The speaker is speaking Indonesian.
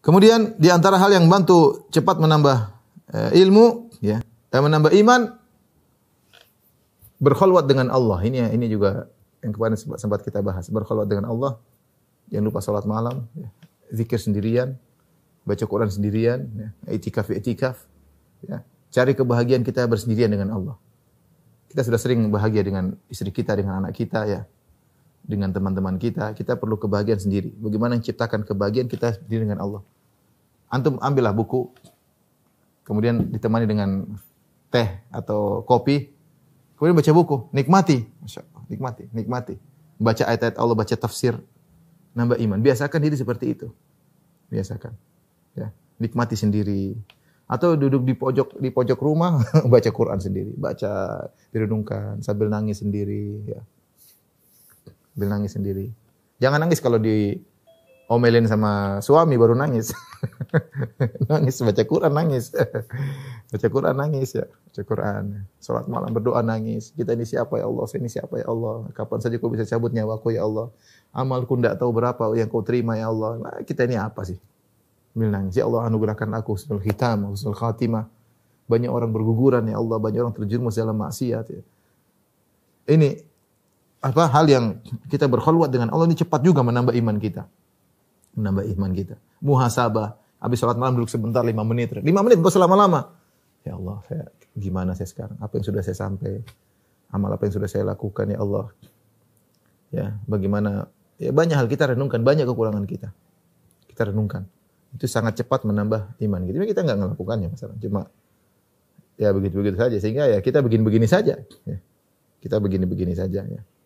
Kemudian di antara hal yang bantu cepat menambah uh, ilmu ya dan menambah iman berkhulwat dengan Allah. Ini ini juga yang kemarin sempat, sempat kita bahas. Berkhulwat dengan Allah. Jangan lupa salat malam, ya. zikir sendirian, baca Quran sendirian, ya. itikaf itikaf. Ya. Cari kebahagiaan kita bersendirian dengan Allah. Kita sudah sering bahagia dengan istri kita, dengan anak kita ya dengan teman-teman kita, kita perlu kebahagiaan sendiri. Bagaimana menciptakan kebahagiaan kita sendiri dengan Allah. Antum ambillah buku, kemudian ditemani dengan teh atau kopi, kemudian baca buku, nikmati, Masya Allah, nikmati, nikmati. Baca ayat-ayat Allah, baca tafsir, nambah iman. Biasakan diri seperti itu. Biasakan. Ya, nikmati sendiri, atau duduk di pojok di pojok rumah baca Quran sendiri, baca direnungkan sambil nangis sendiri ya. Sambil nangis sendiri. Jangan nangis kalau di omelin sama suami baru nangis. nangis baca Quran nangis. baca Quran nangis ya. Baca Quran. Salat malam berdoa nangis. Kita ini siapa ya Allah? Saya ini siapa ya Allah? Kapan saja kau bisa cabut nyawaku ya Allah? Amalku tidak tahu berapa yang kau terima ya Allah. Nah, kita ini apa sih? Sambil nangis, ya Allah anugerahkan aku husnul hitam, husnul khatimah. Banyak orang berguguran ya Allah, banyak orang terjerumus dalam maksiat ya. Ini apa hal yang kita berkhulwat dengan Allah ini cepat juga menambah iman kita. Menambah iman kita. Muhasabah. Habis sholat malam duduk sebentar lima menit. lima menit enggak selama-lama. Ya Allah, saya gimana saya sekarang? Apa yang sudah saya sampai? Amal apa yang sudah saya lakukan ya Allah? Ya, bagaimana ya banyak hal kita renungkan, banyak kekurangan kita. Kita renungkan. Itu sangat cepat menambah iman kita. Kita nggak ngelakukannya masalah. Cuma ya begitu-begitu saja sehingga ya kita begini-begini saja. Ya. Kita begini-begini saja ya.